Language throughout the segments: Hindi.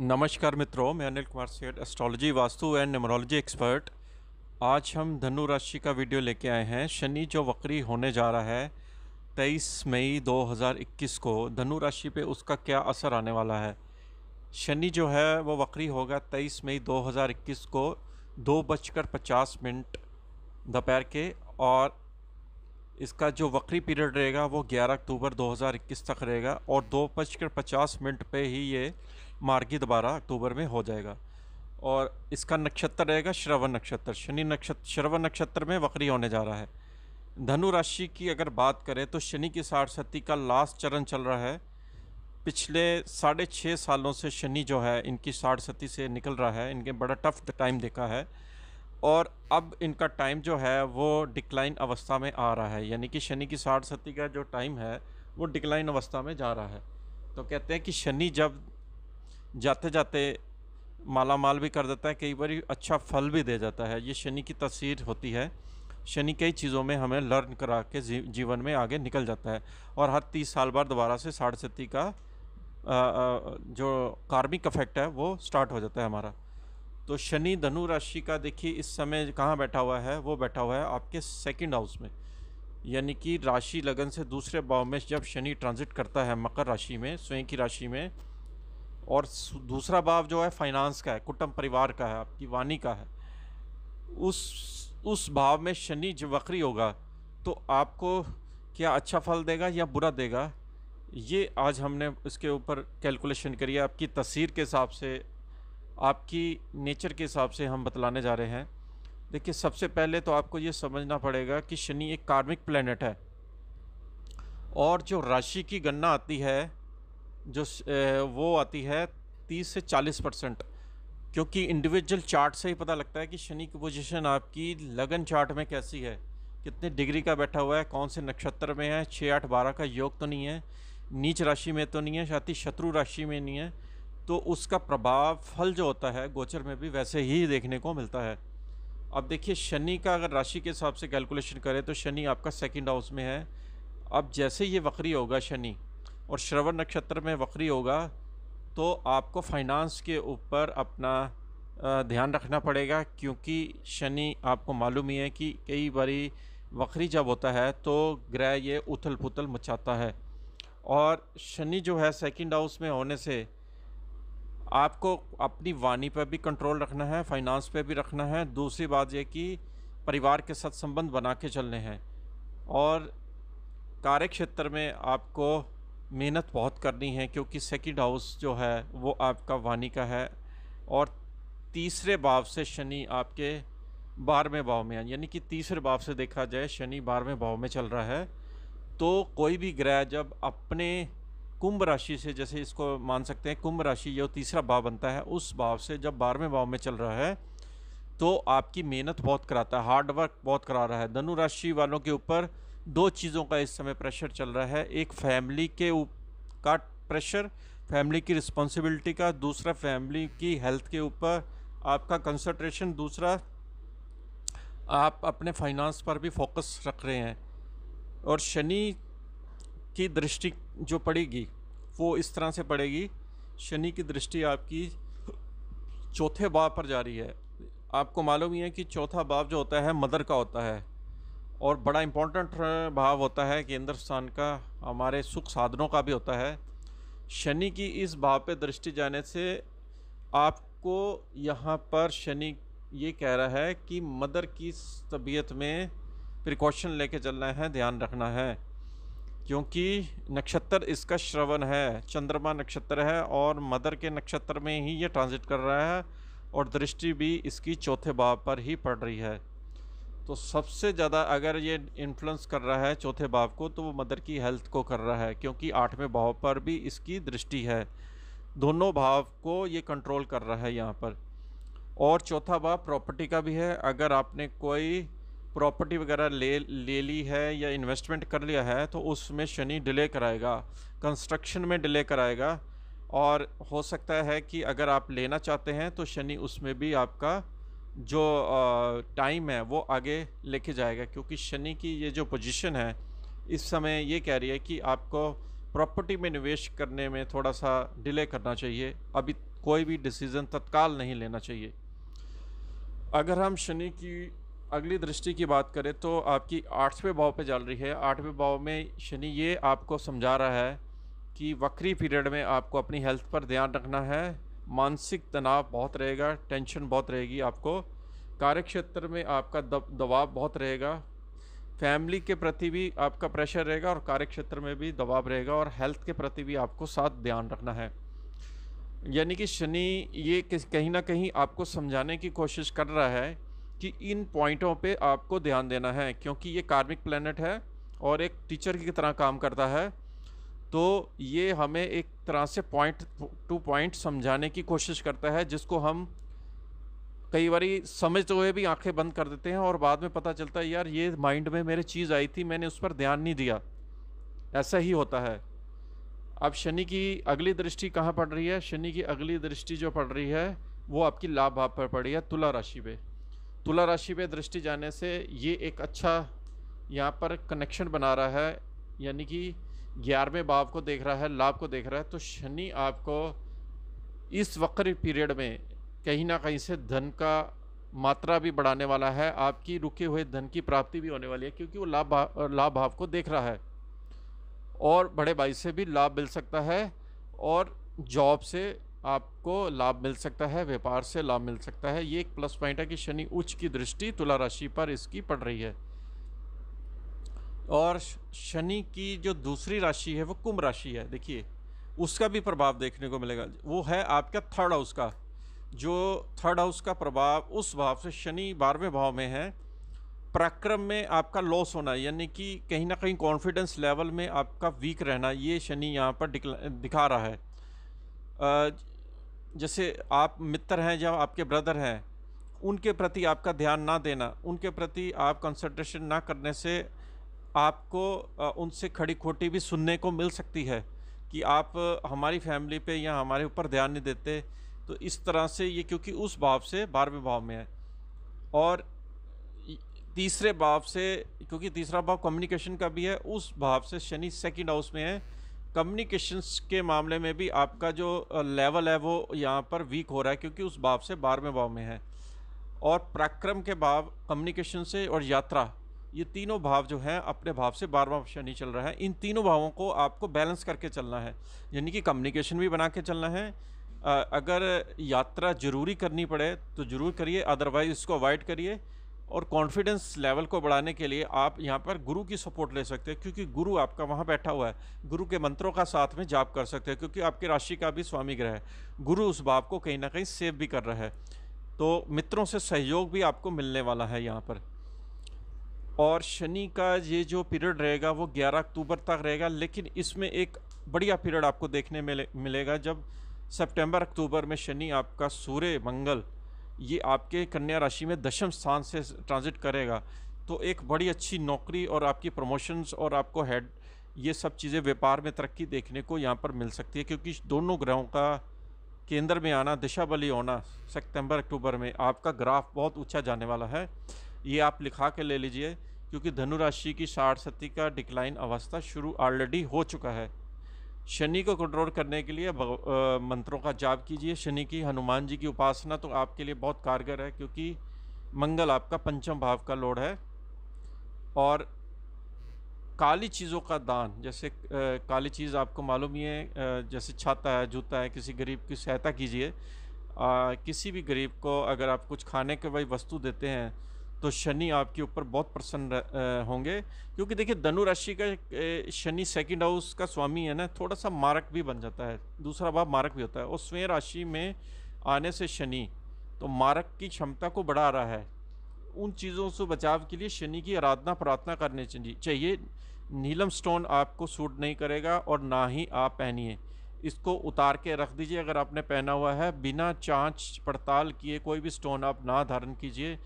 नमस्कार मित्रों मैं Anil Kumar Seth astrology vastu and numerology expert आज हम धनु राशि का वीडियो लेके आए हैं शनि जो वक्री होने जा रहा है 23 मई 2021 को धनु राशि पे उसका क्या असर आने वाला है शनि जो है वो वक्री होगा 23 मई 2021 को दो बजकर पचास मिनट दोपहर के और इसका जो वक्री पीरियड रहेगा वो 11 अक्टूबर 2021 तक रहेगा और दो बजकर पचास मिनट पर ही ये मार्गी दोबारा अक्टूबर में हो जाएगा और इसका नक्षत्र रहेगा श्रवण नक्षत्र शनि नक्षत्र श्रवण नक्षत्र में वक्री होने जा रहा है धनु राशि की अगर बात करें तो शनि की सती का लास्ट चरण चल रहा है पिछले साढ़े छः सालों से शनि जो है इनकी सती से निकल रहा है इनके बड़ा टफ टाइम देखा है और अब इनका टाइम जो है वो डिक्लाइन अवस्था में आ रहा है यानी कि शनि की सती का जो टाइम है वो डिक्लाइन अवस्था में जा रहा है तो कहते हैं कि शनि जब जाते जाते माला माल भी कर देता है कई बार अच्छा फल भी दे जाता है ये शनि की तस्वीर होती है शनि कई चीज़ों में हमें लर्न करा के जीवन में आगे निकल जाता है और हर तीस साल बाद दोबारा से साढ़ सती का जो कार्मिक इफेक्ट है वो स्टार्ट हो जाता है हमारा तो शनि धनु राशि का देखिए इस समय कहाँ बैठा हुआ है वो बैठा हुआ है आपके सेकंड हाउस में यानी कि राशि लगन से दूसरे भाव में जब शनि ट्रांजिट करता है मकर राशि में स्वयं की राशि में और दूसरा भाव जो है फाइनेंस का है कुटुंब परिवार का है आपकी वाणी का है उस उस भाव में शनि जब वक्री होगा तो आपको क्या अच्छा फल देगा या बुरा देगा ये आज हमने इसके ऊपर कैलकुलेशन करी है आपकी तस्वीर के हिसाब से आपकी नेचर के हिसाब से हम बतलाने जा रहे हैं देखिए सबसे पहले तो आपको ये समझना पड़ेगा कि शनि एक कार्मिक प्लेनेट है और जो राशि की गणना आती है जो वो आती है तीस से चालीस परसेंट क्योंकि इंडिविजुअल चार्ट से ही पता लगता है कि शनि की पोजीशन आपकी लगन चार्ट में कैसी है कितने डिग्री का बैठा हुआ है कौन से नक्षत्र में है छः आठ बारह का योग तो नहीं है नीच राशि में तो नहीं है साथ ही शत्रु राशि में नहीं है तो उसका प्रभाव फल जो होता है गोचर में भी वैसे ही देखने को मिलता है अब देखिए शनि का अगर राशि के हिसाब से कैलकुलेशन करें तो शनि आपका सेकंड हाउस में है अब जैसे ये वक्री होगा शनि और श्रवण नक्षत्र में वक्री होगा तो आपको फाइनेंस के ऊपर अपना ध्यान रखना पड़ेगा क्योंकि शनि आपको मालूम ही है कि कई बारी वक्री जब होता है तो ग्रह ये उथल पुथल मचाता है और शनि जो है सेकंड हाउस में होने से आपको अपनी वाणी पर भी कंट्रोल रखना है फाइनेंस पर भी रखना है दूसरी बात यह कि परिवार के साथ संबंध बना के चलने हैं और कार्य क्षेत्र में आपको मेहनत बहुत करनी है क्योंकि सेकंड हाउस जो है वो आपका वाणी का है और तीसरे भाव से शनि आपके बारहवें भाव में यानी कि तीसरे भाव से देखा जाए शनि बारहवें भाव में चल रहा है तो कोई भी ग्रह जब अपने कुंभ राशि से जैसे इसको मान सकते हैं कुंभ राशि जो तीसरा भाव बनता है उस भाव से जब बारहवें भाव में चल रहा है तो आपकी मेहनत बहुत कराता है हार्ड वर्क बहुत करा रहा है धनु राशि वालों के ऊपर दो चीज़ों का इस समय प्रेशर चल रहा है एक फैमिली के का प्रेशर फैमिली की रिस्पॉन्सिबिलिटी का दूसरा फैमिली की हेल्थ के ऊपर आपका कंसंट्रेशन दूसरा आप अपने फाइनेंस पर भी फोकस रख रहे हैं और शनि की दृष्टि जो पड़ेगी वो इस तरह से पड़ेगी शनि की दृष्टि आपकी चौथे भाव पर जा रही है आपको मालूम ही है कि चौथा भाव जो होता है मदर का होता है और बड़ा इम्पोर्टेंट भाव होता है कि स्थान का हमारे सुख साधनों का भी होता है शनि की इस भाव पे दृष्टि जाने से आपको यहाँ पर शनि ये कह रहा है कि मदर की तबीयत में प्रिकॉशन लेके चलना है ध्यान रखना है क्योंकि नक्षत्र इसका श्रवण है चंद्रमा नक्षत्र है और मदर के नक्षत्र में ही ये ट्रांजिट कर रहा है और दृष्टि भी इसकी चौथे भाव पर ही पड़ रही है तो सबसे ज़्यादा अगर ये इन्फ्लुएंस कर रहा है चौथे भाव को तो वो मदर की हेल्थ को कर रहा है क्योंकि आठवें भाव पर भी इसकी दृष्टि है दोनों भाव को ये कंट्रोल कर रहा है यहाँ पर और चौथा भाव प्रॉपर्टी का भी है अगर आपने कोई प्रॉपर्टी वगैरह ले ले ली है या इन्वेस्टमेंट कर लिया है तो उसमें शनि डिले कराएगा कंस्ट्रक्शन में डिले कराएगा और हो सकता है कि अगर आप लेना चाहते हैं तो शनि उसमें भी आपका जो टाइम है वो आगे लेके जाएगा क्योंकि शनि की ये जो पोजीशन है इस समय ये कह रही है कि आपको प्रॉपर्टी में निवेश करने में थोड़ा सा डिले करना चाहिए अभी कोई भी डिसीज़न तत्काल नहीं लेना चाहिए अगर हम शनि की अगली दृष्टि की बात करें तो आपकी आठवें भाव पे चल रही है आठवें भाव में शनि ये आपको समझा रहा है कि वक्री पीरियड में आपको अपनी हेल्थ पर ध्यान रखना है मानसिक तनाव बहुत रहेगा टेंशन बहुत रहेगी आपको कार्य क्षेत्र में आपका दबाव बहुत रहेगा फैमिली के प्रति भी आपका प्रेशर रहेगा और कार्य क्षेत्र में भी दबाव रहेगा और हेल्थ के प्रति भी आपको साथ ध्यान रखना है यानी कि शनि ये कहीं ना कहीं आपको समझाने की कोशिश कर रहा है कि इन पॉइंटों पे आपको ध्यान देना है क्योंकि ये कार्मिक प्लानट है और एक टीचर की तरह काम करता है तो ये हमें एक तरह से पॉइंट टू पॉइंट समझाने की कोशिश करता है जिसको हम कई बार समझते हुए भी आंखें बंद कर देते हैं और बाद में पता चलता है यार ये माइंड में मेरे चीज़ आई थी मैंने उस पर ध्यान नहीं दिया ऐसा ही होता है अब शनि की अगली दृष्टि कहाँ पड़ रही है शनि की अगली दृष्टि जो पड़ रही है वो आपकी लाभ भाव पर पड़ी है तुला राशि पे तुला राशि पे दृष्टि जाने से ये एक अच्छा यहाँ पर कनेक्शन बना रहा है यानी कि ग्यारहवें भाव को देख रहा है लाभ को देख रहा है तो शनि आपको इस वक्र पीरियड में कहीं ना कहीं से धन का मात्रा भी बढ़ाने वाला है आपकी रुके हुए धन की प्राप्ति भी होने वाली है क्योंकि वो लाभ लाभ भाव को देख रहा है और बड़े भाई से भी लाभ मिल सकता है और जॉब से आपको लाभ मिल सकता है व्यापार से लाभ मिल सकता है ये एक प्लस पॉइंट है कि शनि उच्च की दृष्टि तुला राशि पर इसकी पड़ रही है और शनि की जो दूसरी राशि है वो कुंभ राशि है देखिए उसका भी प्रभाव देखने को मिलेगा वो है आपका थर्ड हाउस का जो थर्ड हाउस का प्रभाव उस भाव से शनि बारहवें भाव में है पराक्रम में आपका लॉस होना यानी कि कहीं ना कहीं कॉन्फिडेंस लेवल में आपका वीक रहना ये शनि यहाँ पर दिखा रहा है जैसे आप मित्र हैं या आपके ब्रदर हैं उनके प्रति आपका ध्यान ना देना उनके प्रति आप कंसंट्रेशन ना करने से आपको उनसे खड़ी खोटी भी सुनने को मिल सकती है कि आप हमारी फैमिली पे या हमारे ऊपर ध्यान नहीं देते तो इस तरह से ये क्योंकि उस भाव से बारहवें भाव में है और तीसरे भाव से क्योंकि तीसरा भाव कम्युनिकेशन का भी है उस भाव से शनि सेकंड हाउस में है कम्युनिकेशन के मामले में भी आपका जो लेवल है वो यहाँ पर वीक हो रहा है क्योंकि उस भाव से बारहवें भाव में है और पराक्रम के भाव कम्युनिकेशन से और यात्रा ये तीनों भाव जो हैं अपने भाव से बार बार शनि चल रहा है इन तीनों भावों को आपको बैलेंस करके चलना है यानी कि कम्युनिकेशन भी बना के चलना है अगर यात्रा ज़रूरी करनी पड़े तो ज़रूर करिए अदरवाइज़ इसको अवॉइड करिए और कॉन्फिडेंस लेवल को बढ़ाने के लिए आप यहाँ पर गुरु की सपोर्ट ले सकते हैं क्योंकि गुरु आपका वहाँ बैठा हुआ है गुरु के मंत्रों का साथ में जाप कर सकते हैं क्योंकि आपकी राशि का भी स्वामी ग्रह है गुरु उस भाव को कहीं ना कहीं सेव भी कर रहा है तो मित्रों से सहयोग भी आपको मिलने वाला है यहाँ पर और शनि का ये जो पीरियड रहेगा वो 11 अक्टूबर तक रहेगा लेकिन इसमें एक बढ़िया पीरियड आपको देखने में मिलेगा जब सितंबर अक्टूबर में शनि आपका सूर्य मंगल ये आपके कन्या राशि में दशम स्थान से ट्रांजिट करेगा तो एक बड़ी अच्छी नौकरी और आपकी प्रमोशंस और आपको हेड ये सब चीज़ें व्यापार में तरक्की देखने को यहाँ पर मिल सकती है क्योंकि दोनों ग्रहों का केंद्र में आना दिशा बली होना सितंबर अक्टूबर में आपका ग्राफ बहुत ऊंचा जाने वाला है ये आप लिखा के ले लीजिए क्योंकि धनु राशि की साठ सती का डिक्लाइन अवस्था शुरू ऑलरेडी हो चुका है शनि को कंट्रोल करने के लिए मंत्रों का जाप कीजिए शनि की हनुमान जी की उपासना तो आपके लिए बहुत कारगर है क्योंकि मंगल आपका पंचम भाव का लोड है और काली चीज़ों का दान जैसे काली चीज़ आपको मालूम ही है जैसे छाता है जूता है किसी गरीब की सहायता कीजिए किसी भी गरीब को अगर आप कुछ खाने के भाई वस्तु देते हैं तो शनि आपके ऊपर बहुत प्रसन्न होंगे क्योंकि देखिए धनु राशि का शनि सेकंड हाउस का स्वामी है ना थोड़ा सा मारक भी बन जाता है दूसरा भाव मारक भी होता है और स्वयं राशि में आने से शनि तो मारक की क्षमता को बढ़ा रहा है उन चीज़ों से बचाव के लिए शनि की आराधना प्रार्थना करनी चाहिए नीलम स्टोन आपको सूट नहीं करेगा और ना ही आप पहनिए इसको उतार के रख दीजिए अगर आपने पहना हुआ है बिना चाँच पड़ताल किए कोई भी स्टोन आप ना धारण कीजिए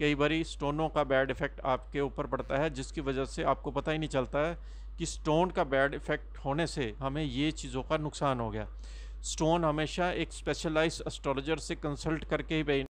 कई बार स्टोनों का बैड इफ़ेक्ट आपके ऊपर पड़ता है जिसकी वजह से आपको पता ही नहीं चलता है कि स्टोन का बैड इफ़ेक्ट होने से हमें ये चीज़ों का नुकसान हो गया स्टोन हमेशा एक स्पेशलाइज एस्ट्रोलॉजर से कंसल्ट करके ही